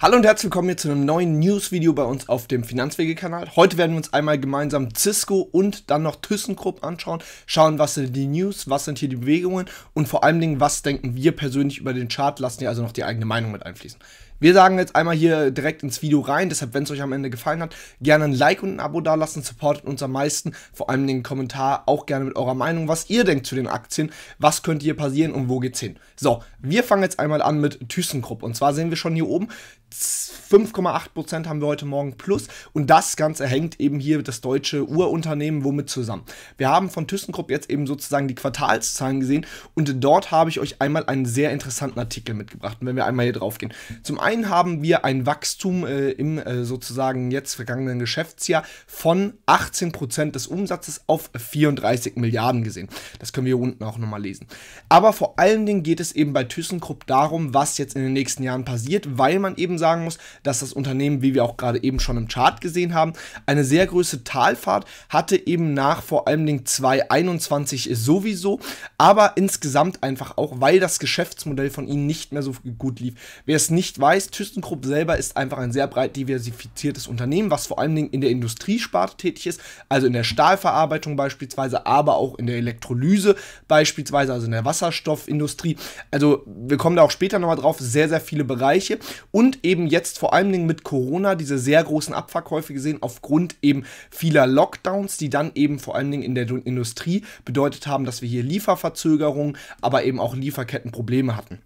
Hallo und herzlich willkommen hier zu einem neuen News-Video bei uns auf dem Finanzwege-Kanal. Heute werden wir uns einmal gemeinsam Cisco und dann noch ThyssenKrupp anschauen, schauen, was sind die News, was sind hier die Bewegungen und vor allen Dingen, was denken wir persönlich über den Chart, lassen hier also noch die eigene Meinung mit einfließen. Wir sagen jetzt einmal hier direkt ins Video rein, deshalb, wenn es euch am Ende gefallen hat, gerne ein Like und ein Abo dalassen, supportet uns am meisten, vor allem den Kommentar, auch gerne mit eurer Meinung, was ihr denkt zu den Aktien, was könnte hier passieren und wo geht's hin. So, wir fangen jetzt einmal an mit ThyssenKrupp und zwar sehen wir schon hier oben, 5,8% haben wir heute Morgen plus und das Ganze hängt eben hier das deutsche Urunternehmen womit zusammen. Wir haben von ThyssenKrupp jetzt eben sozusagen die Quartalszahlen gesehen und dort habe ich euch einmal einen sehr interessanten Artikel mitgebracht, und wenn wir einmal hier drauf gehen. Zum einen einen haben wir ein Wachstum äh, im äh, sozusagen jetzt vergangenen Geschäftsjahr von 18% Prozent des Umsatzes auf 34 Milliarden gesehen. Das können wir hier unten auch nochmal lesen. Aber vor allen Dingen geht es eben bei ThyssenKrupp darum, was jetzt in den nächsten Jahren passiert, weil man eben sagen muss, dass das Unternehmen, wie wir auch gerade eben schon im Chart gesehen haben, eine sehr große Talfahrt hatte eben nach vor allen Dingen 2021 sowieso, aber insgesamt einfach auch, weil das Geschäftsmodell von ihnen nicht mehr so gut lief. Wer es nicht weiß, heißt, ThyssenKrupp selber ist einfach ein sehr breit diversifiziertes Unternehmen, was vor allen Dingen in der Industriesparte tätig ist, also in der Stahlverarbeitung beispielsweise, aber auch in der Elektrolyse beispielsweise, also in der Wasserstoffindustrie. Also wir kommen da auch später nochmal drauf, sehr, sehr viele Bereiche und eben jetzt vor allen Dingen mit Corona diese sehr großen Abverkäufe gesehen aufgrund eben vieler Lockdowns, die dann eben vor allen Dingen in der Industrie bedeutet haben, dass wir hier Lieferverzögerungen, aber eben auch Lieferkettenprobleme hatten.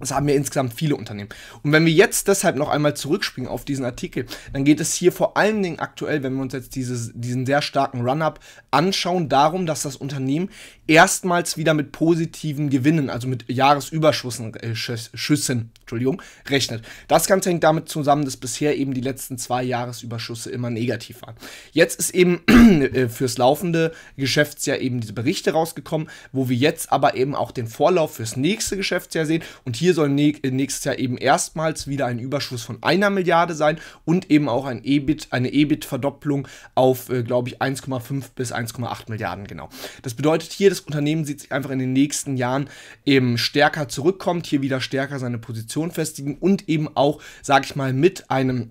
Das haben ja insgesamt viele Unternehmen. Und wenn wir jetzt deshalb noch einmal zurückspringen auf diesen Artikel, dann geht es hier vor allen Dingen aktuell, wenn wir uns jetzt dieses, diesen sehr starken Run-up anschauen, darum, dass das Unternehmen erstmals wieder mit positiven Gewinnen, also mit Jahresüberschüssen äh, Schüssen, Entschuldigung, rechnet. Das Ganze hängt damit zusammen, dass bisher eben die letzten zwei Jahresüberschüsse immer negativ waren. Jetzt ist eben äh, fürs laufende Geschäftsjahr eben diese Berichte rausgekommen, wo wir jetzt aber eben auch den Vorlauf fürs nächste Geschäftsjahr sehen. Und und hier soll nächstes Jahr eben erstmals wieder ein Überschuss von einer Milliarde sein und eben auch ein EBIT, eine EBIT-Verdopplung auf, äh, glaube ich, 1,5 bis 1,8 Milliarden genau. Das bedeutet hier, das Unternehmen sieht sich einfach in den nächsten Jahren eben stärker zurückkommt, hier wieder stärker seine Position festigen und eben auch, sage ich mal, mit einem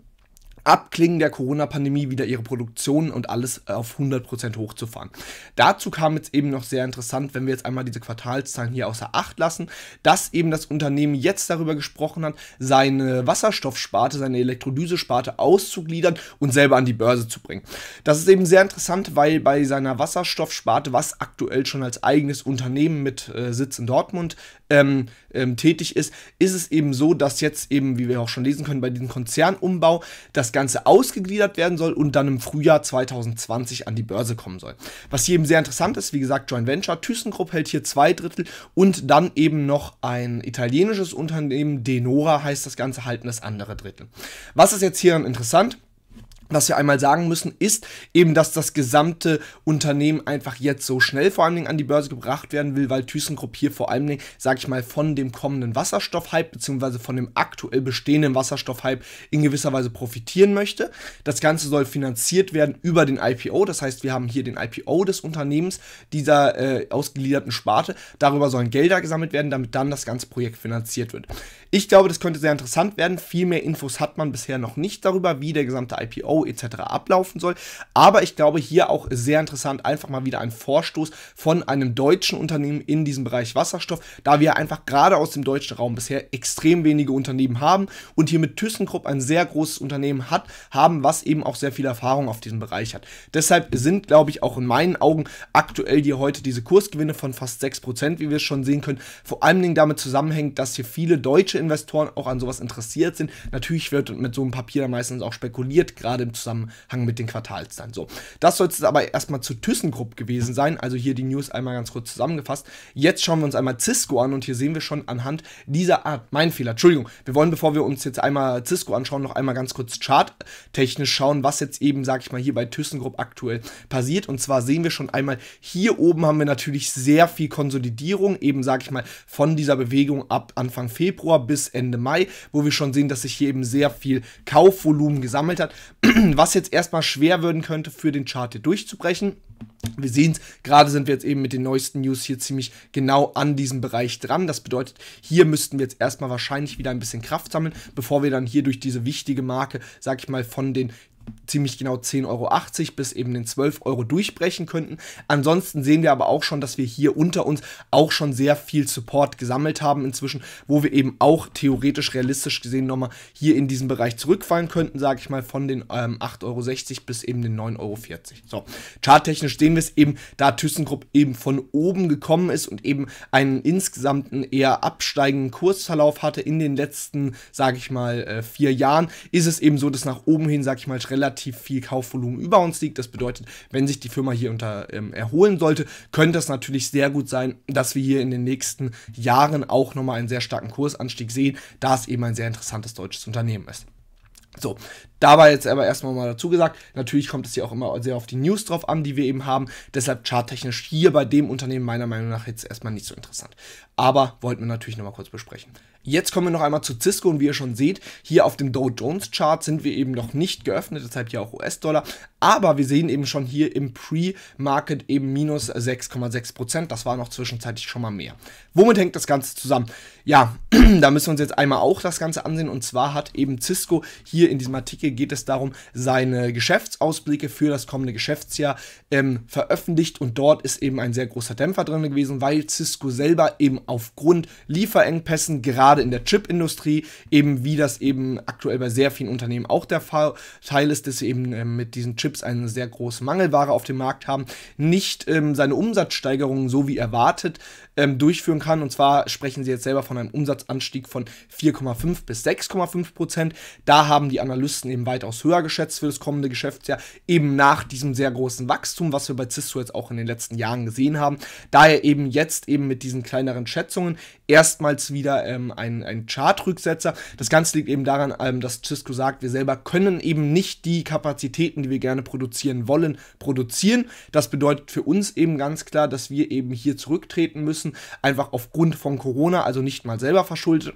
Abklingen der Corona-Pandemie wieder ihre Produktion und alles auf 100% hochzufahren. Dazu kam jetzt eben noch sehr interessant, wenn wir jetzt einmal diese Quartalszahlen hier außer Acht lassen, dass eben das Unternehmen jetzt darüber gesprochen hat, seine Wasserstoffsparte, seine Elektrolyse-Sparte auszugliedern und selber an die Börse zu bringen. Das ist eben sehr interessant, weil bei seiner Wasserstoffsparte, was aktuell schon als eigenes Unternehmen mit äh, Sitz in Dortmund ähm, ähm, tätig ist, ist es eben so, dass jetzt eben, wie wir auch schon lesen können, bei diesem Konzernumbau das Ganze ausgegliedert werden soll und dann im Frühjahr 2020 an die Börse kommen soll. Was hier eben sehr interessant ist, wie gesagt, Joint Venture, ThyssenKrupp hält hier zwei Drittel und dann eben noch ein italienisches Unternehmen, Denora heißt das Ganze, halten das andere Drittel. Was ist jetzt hier interessant? was wir einmal sagen müssen, ist eben, dass das gesamte Unternehmen einfach jetzt so schnell vor allen Dingen an die Börse gebracht werden will, weil ThyssenKrupp hier vor allen Dingen, sage ich mal, von dem kommenden Wasserstoffhype bzw. von dem aktuell bestehenden Wasserstoffhype in gewisser Weise profitieren möchte. Das Ganze soll finanziert werden über den IPO, das heißt, wir haben hier den IPO des Unternehmens dieser äh, ausgegliederten Sparte. Darüber sollen Gelder gesammelt werden, damit dann das ganze Projekt finanziert wird. Ich glaube, das könnte sehr interessant werden. Viel mehr Infos hat man bisher noch nicht darüber, wie der gesamte IPO know etc. ablaufen soll. Aber ich glaube, hier auch sehr interessant, einfach mal wieder ein Vorstoß von einem deutschen Unternehmen in diesem Bereich Wasserstoff, da wir einfach gerade aus dem deutschen Raum bisher extrem wenige Unternehmen haben und hier mit ThyssenKrupp ein sehr großes Unternehmen hat, haben, was eben auch sehr viel Erfahrung auf diesem Bereich hat. Deshalb sind, glaube ich, auch in meinen Augen aktuell hier heute diese Kursgewinne von fast 6%, wie wir es schon sehen können, vor allen Dingen damit zusammenhängt, dass hier viele deutsche Investoren auch an sowas interessiert sind. Natürlich wird mit so einem Papier meistens auch spekuliert, gerade im Zusammenhang mit den Quartalszahlen. So, das soll es aber erstmal zu ThyssenKrupp gewesen sein. Also hier die News einmal ganz kurz zusammengefasst. Jetzt schauen wir uns einmal Cisco an und hier sehen wir schon anhand dieser Art, mein Fehler, Entschuldigung, wir wollen, bevor wir uns jetzt einmal Cisco anschauen, noch einmal ganz kurz charttechnisch schauen, was jetzt eben, sag ich mal, hier bei ThyssenKrupp aktuell passiert. Und zwar sehen wir schon einmal, hier oben haben wir natürlich sehr viel Konsolidierung, eben, sag ich mal, von dieser Bewegung ab Anfang Februar bis Ende Mai, wo wir schon sehen, dass sich hier eben sehr viel Kaufvolumen gesammelt hat. was jetzt erstmal schwer werden könnte, für den Chart hier durchzubrechen. Wir sehen es, gerade sind wir jetzt eben mit den neuesten News hier ziemlich genau an diesem Bereich dran. Das bedeutet, hier müssten wir jetzt erstmal wahrscheinlich wieder ein bisschen Kraft sammeln, bevor wir dann hier durch diese wichtige Marke, sag ich mal, von den ziemlich genau 10,80 Euro bis eben den 12 Euro durchbrechen könnten. Ansonsten sehen wir aber auch schon, dass wir hier unter uns auch schon sehr viel Support gesammelt haben inzwischen, wo wir eben auch theoretisch realistisch gesehen nochmal hier in diesem Bereich zurückfallen könnten, sage ich mal, von den ähm, 8,60 Euro bis eben den 9,40 Euro. So, charttechnisch sehen wir es eben, da ThyssenKrupp eben von oben gekommen ist und eben einen insgesamten eher absteigenden Kursverlauf hatte in den letzten, sage ich mal, äh, vier Jahren, ist es eben so, dass nach oben hin, sage ich mal, relativ relativ viel Kaufvolumen über uns liegt. Das bedeutet, wenn sich die Firma hier unter ähm, erholen sollte, könnte es natürlich sehr gut sein, dass wir hier in den nächsten Jahren auch nochmal einen sehr starken Kursanstieg sehen, da es eben ein sehr interessantes deutsches Unternehmen ist. So, Dabei jetzt aber erstmal mal dazu gesagt, natürlich kommt es hier auch immer sehr auf die News drauf an, die wir eben haben. Deshalb charttechnisch hier bei dem Unternehmen meiner Meinung nach jetzt erstmal nicht so interessant. Aber wollten wir natürlich nochmal kurz besprechen. Jetzt kommen wir noch einmal zu Cisco und wie ihr schon seht, hier auf dem Dow Jones Chart sind wir eben noch nicht geöffnet, deshalb hier auch US-Dollar, aber wir sehen eben schon hier im Pre-Market eben minus 6,6%, das war noch zwischenzeitlich schon mal mehr. Womit hängt das Ganze zusammen? Ja, da müssen wir uns jetzt einmal auch das Ganze ansehen und zwar hat eben Cisco hier in diesem Artikel hier geht es darum, seine Geschäftsausblicke für das kommende Geschäftsjahr ähm, veröffentlicht und dort ist eben ein sehr großer Dämpfer drin gewesen, weil Cisco selber eben aufgrund Lieferengpässen gerade in der Chipindustrie eben wie das eben aktuell bei sehr vielen Unternehmen auch der Fall Teil ist, dass sie eben ähm, mit diesen Chips eine sehr große Mangelware auf dem Markt haben, nicht ähm, seine Umsatzsteigerungen so wie erwartet ähm, durchführen kann. Und zwar sprechen sie jetzt selber von einem Umsatzanstieg von 4,5 bis 6,5 Prozent. Da haben die Analysten eben eben weitaus höher geschätzt für das kommende Geschäftsjahr, eben nach diesem sehr großen Wachstum, was wir bei Cisco jetzt auch in den letzten Jahren gesehen haben. Daher eben jetzt eben mit diesen kleineren Schätzungen erstmals wieder ähm, ein, ein Chartrücksetzer. Das Ganze liegt eben daran, ähm, dass Cisco sagt, wir selber können eben nicht die Kapazitäten, die wir gerne produzieren wollen, produzieren. Das bedeutet für uns eben ganz klar, dass wir eben hier zurücktreten müssen, einfach aufgrund von Corona, also nicht mal selber verschuldet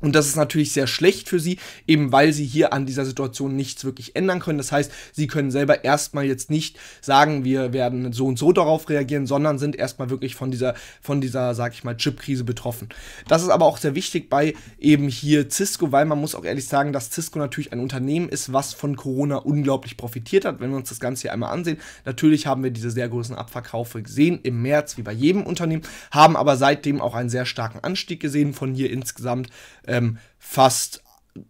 und das ist natürlich sehr schlecht für sie, eben weil sie hier an dieser Situation nichts wirklich ändern können. Das heißt, sie können selber erstmal jetzt nicht sagen, wir werden so und so darauf reagieren, sondern sind erstmal wirklich von dieser, von dieser, sag ich mal, Chip-Krise betroffen. Das ist aber auch sehr wichtig bei eben hier Cisco, weil man muss auch ehrlich sagen, dass Cisco natürlich ein Unternehmen ist, was von Corona unglaublich profitiert hat. Wenn wir uns das Ganze hier einmal ansehen, natürlich haben wir diese sehr großen Abverkaufe gesehen im März, wie bei jedem Unternehmen, haben aber seitdem auch einen sehr starken Anstieg gesehen von hier insgesamt ähm, fast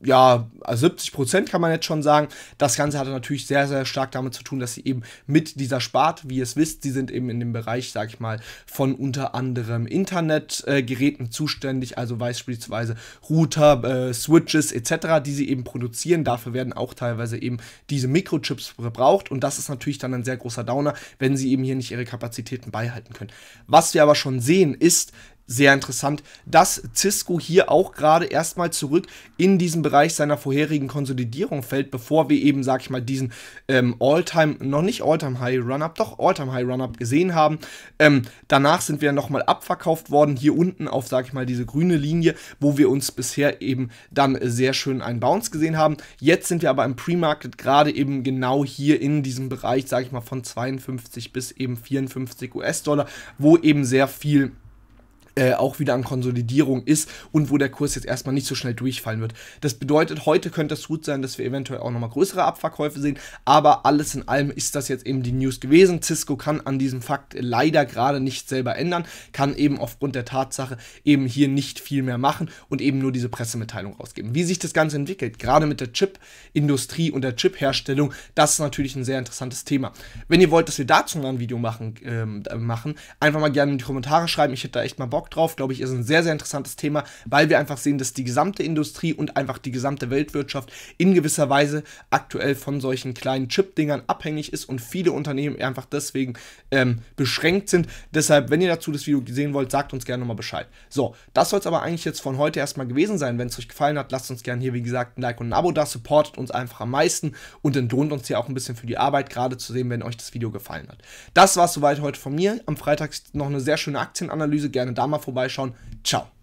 ja, 70 also Prozent kann man jetzt schon sagen. Das Ganze hatte natürlich sehr, sehr stark damit zu tun, dass sie eben mit dieser Spart, wie ihr es wisst, sie sind eben in dem Bereich, sag ich mal, von unter anderem Internetgeräten äh, zuständig, also beispielsweise Router, äh, Switches etc., die sie eben produzieren. Dafür werden auch teilweise eben diese Mikrochips gebraucht und das ist natürlich dann ein sehr großer Downer, wenn sie eben hier nicht ihre Kapazitäten beihalten können. Was wir aber schon sehen, ist, sehr interessant, dass Cisco hier auch gerade erstmal zurück in diesen Bereich seiner vorherigen Konsolidierung fällt, bevor wir eben, sag ich mal, diesen ähm, All-Time, noch nicht All-Time-High-Run-Up, doch All-Time-High-Run-Up gesehen haben. Ähm, danach sind wir nochmal abverkauft worden, hier unten auf, sag ich mal, diese grüne Linie, wo wir uns bisher eben dann sehr schön einen Bounce gesehen haben. Jetzt sind wir aber im Pre-Market gerade eben genau hier in diesem Bereich, sag ich mal, von 52 bis eben 54 US-Dollar, wo eben sehr viel äh, auch wieder an Konsolidierung ist und wo der Kurs jetzt erstmal nicht so schnell durchfallen wird. Das bedeutet, heute könnte es gut sein, dass wir eventuell auch nochmal größere Abverkäufe sehen, aber alles in allem ist das jetzt eben die News gewesen. Cisco kann an diesem Fakt leider gerade nicht selber ändern, kann eben aufgrund der Tatsache eben hier nicht viel mehr machen und eben nur diese Pressemitteilung rausgeben. Wie sich das Ganze entwickelt, gerade mit der Chip-Industrie und der Chip-Herstellung, das ist natürlich ein sehr interessantes Thema. Wenn ihr wollt, dass wir dazu mal ein Video machen, ähm, äh, machen einfach mal gerne in die Kommentare schreiben, ich hätte da echt mal Bock Bock drauf, glaube ich, ist ein sehr, sehr interessantes Thema, weil wir einfach sehen, dass die gesamte Industrie und einfach die gesamte Weltwirtschaft in gewisser Weise aktuell von solchen kleinen Chip-Dingern abhängig ist und viele Unternehmen einfach deswegen ähm, beschränkt sind. Deshalb, wenn ihr dazu das Video sehen wollt, sagt uns gerne nochmal Bescheid. So, das soll es aber eigentlich jetzt von heute erstmal gewesen sein. Wenn es euch gefallen hat, lasst uns gerne hier, wie gesagt, ein Like und ein Abo da, supportet uns einfach am meisten und entlohnt uns hier auch ein bisschen für die Arbeit, gerade zu sehen, wenn euch das Video gefallen hat. Das war es soweit heute von mir. Am Freitag noch eine sehr schöne Aktienanalyse, gerne da mal mal vorbeischauen. Ciao.